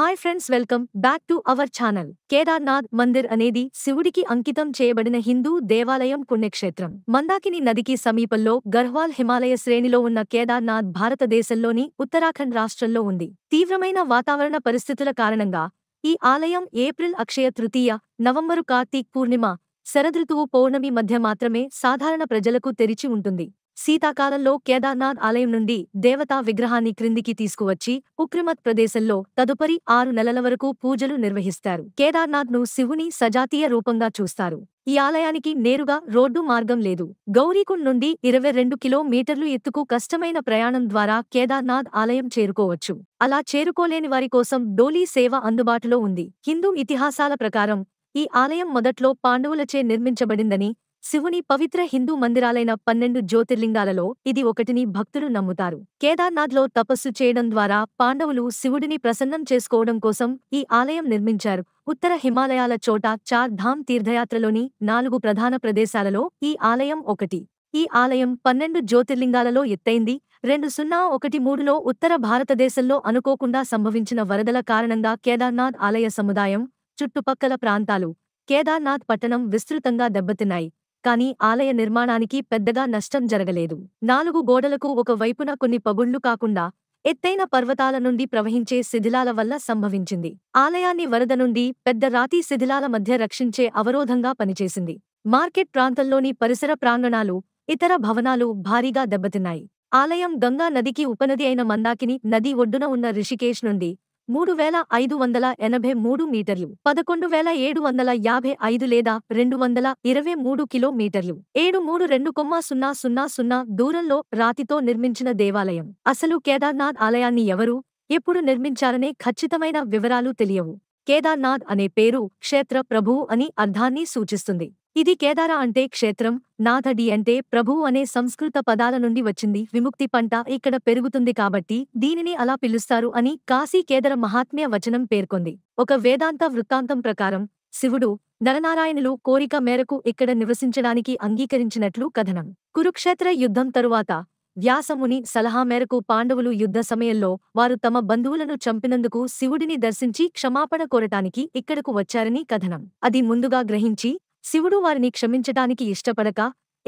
hi friends welcome back to our channel Kedarnath మందిర్ అనేది శివుడికి అంకితం చేయబడిన హిందూ దేవాలయం పుణ్యక్షేత్రం మందాకిని నదికి సమీపంలో గర్హ్వాల్ హిమాలయ శ్రేణిలో ఉన్న కేదార్నాథ్ భారతదేశంలోని ఉత్తరాఖండ్ రాష్ట్రంలో ఉంది తీవ్రమైన వాతావరణ పరిస్థితుల కారణంగా ఈ ఆలయం ఏప్రిల్ అక్షయ తృతీయ నవంబరు కార్తీక్ పూర్ణిమ శరదృతువు పౌర్ణమి మధ్య మాత్రమే సాధారణ ప్రజలకు తెరిచి ఉంటుంది శీతాకాలంలో కేదార్నాథ్ ఆలయం నుండి దేవతా విగ్రహాన్ని క్రిందికి తీసుకువచ్చి ఉక్రిమత్ ప్రదేశంలో తదుపరి ఆరు నెలల వరకు పూజలు నిర్వహిస్తారు కేదార్నాథ్ ను శివుని సజాతీయ రూపంగా చూస్తారు ఈ ఆలయానికి నేరుగా రోడ్డు మార్గం లేదు గౌరీకుండ్ నుండి ఇరవై రెండు కిలోమీటర్లు ఎత్తుకు కష్టమైన ప్రయాణం ద్వారా కేదార్నాథ్ ఆలయం చేరుకోవచ్చు అలా చేరుకోలేని వారి కోసం డోలీ సేవ అందుబాటులో ఉంది హిందూ ఇతిహాసాల ప్రకారం ఈ ఆలయం మొదట్లో పాండవులచే నిర్మించబడిందని శివుని పవిత్ర హిందూ మందిరాలైన పన్నెండు జ్యోతిర్లింగాలలో ఇది ఒకటిని భక్తులు నమ్ముతారు కేదార్నాథ్లో తపస్సు చేయడం ద్వారా పాండవులు శివుడిని ప్రసన్నం చేసుకోవడం కోసం ఈ ఆలయం నిర్మించారు ఉత్తర హిమాలయాల చోట చార్ ధామ్ తీర్థయాత్రలోని నాలుగు ప్రధాన ప్రదేశాలలో ఈ ఆలయం ఒకటి ఈ ఆలయం పన్నెండు జ్యోతిర్లింగాలలో ఎత్తైంది రెండు సున్నా ఒకటి మూడులో ఉత్తర భారతదేశంలో అనుకోకుండా సంభవించిన వరదల కారణంగా కేదార్నాథ్ ఆలయ సముదాయం చుట్టుపక్కల ప్రాంతాలు కేదార్నాథ్ పట్టణం విస్తృతంగా దెబ్బతిన్నాయి కానీ ఆలయ నిర్మాణానికి పెద్దగా నష్టం జరగలేదు నాలుగు గోడలకు ఒక వైపున కొన్ని పగుళ్లు కాకుండా ఎత్తైన పర్వతాల నుండి ప్రవహించే శిథిలాల వల్ల సంభవించింది ఆలయాన్ని వరద నుండి పెద్ద రాతి శిథిలాల మధ్య రక్షించే అవరోధంగా పనిచేసింది మార్కెట్ ప్రాంతంలోని పరిసర ప్రాంగణాలు ఇతర భవనాలు భారీగా దెబ్బతిన్నాయి ఆలయం గంగా నదికి ఉపనది అయిన మందాకిని నది ఒడ్డున ఉన్న రిషికేష్ నుండి మూడు వేల ఐదు వందల ఎనభై మూడు మీటర్లు పదకొండు వేల ఏడు వందల యాభై ఐదు లేదా రెండు వందల ఇరవై మూడు కిలోమీటర్లు ఏడు మూడు రెండు కొమ్మ సున్నా సున్నా సున్నా దూరంలో రాతితో నిర్మించిన దేవాలయం అసలు కేదార్నాథ్ ఆలయాన్ని ఎవరు ఎప్పుడు నిర్మించారనే ఖచ్చితమైన వివరాలు తెలియవు కేదార్నాథ్ అనే పేరు క్షేత్ర ప్రభువు అని అర్థాన్ని సూచిస్తుంది ఇది కేదార అంటే క్షేత్రం నాథడి అంటే ప్రభు అనే సంస్కృత పదాల నుండి వచ్చింది విముక్తి పంట ఇక్కడ పెరుగుతుంది కాబట్టి దీనిని అలా పిలుస్తారు అని కాశీ కేదర మహాత్మ్య వచనం పేర్కొంది ఒక వేదాంత వృత్తాంతం ప్రకారం శివుడు నరనారాయణులు కోరిక మేరకు ఇక్కడ నివసించడానికి అంగీకరించినట్లు కథనం కురుక్షేత్ర యుద్ధం తరువాత వ్యాసముని సలహా మేరకు పాండవులు యుద్ధ సమయంలో వారు తమ బంధువులను చంపినందుకు శివుడిని దర్శించి క్షమాపణ కోరటానికి ఇక్కడకు వచ్చారని కథనం అది ముందుగా గ్రహించి శివుడు వారిని క్షమించటానికి ఇష్టపడక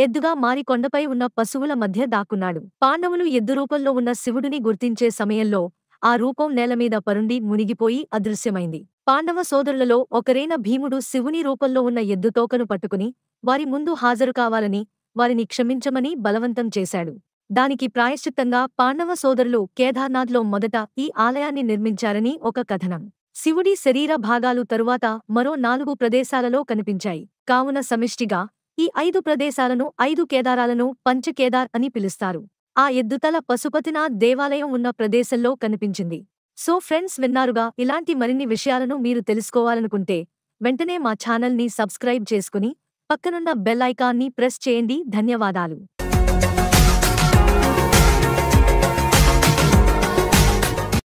ఎద్దుగా మారి కొండపై ఉన్న పశువుల మధ్య దాక్కున్నాడు పాండవులు ఎద్దు రూపంలో ఉన్న శివుడిని గుర్తించే సమయంలో ఆ రూపం నేలమీద పరుండి మునిగిపోయి అదృశ్యమైంది పాండవ సోదరులలో ఒకరైన భీముడు శివుని రూపంలో ఉన్న ఎద్దు తోకను పట్టుకుని వారి ముందు హాజరు కావాలని వారిని క్షమించమని బలవంతం చేశాడు దానికి ప్రాయశ్చిత్తంగా పాండవ సోదరులు కేదార్నాథ్లో మొదట ఈ ఆలయాన్ని నిర్మించారని ఒక కథనం శివుడి శరీర భాగాలు తరువాత మరో నాలుగు ప్రదేశాలలో కనిపించాయి కావున సమిష్టిగా ఈ ఐదు ప్రదేశాలను ఐదు కేదారాలను పంచకేదార్ అని పిలుస్తారు ఆ ఎద్దుతల పశుపతినాథ్ దేవాలయం ఉన్న ప్రదేశంలో కనిపించింది సో ఫ్రెండ్స్ విన్నారుగా ఇలాంటి మరిన్ని విషయాలను మీరు తెలుసుకోవాలనుకుంటే వెంటనే మా ఛానల్ని సబ్స్క్రైబ్ చేసుకుని పక్కనున్న బెల్ ఐకాన్ని ప్రెస్ చేయండి ధన్యవాదాలు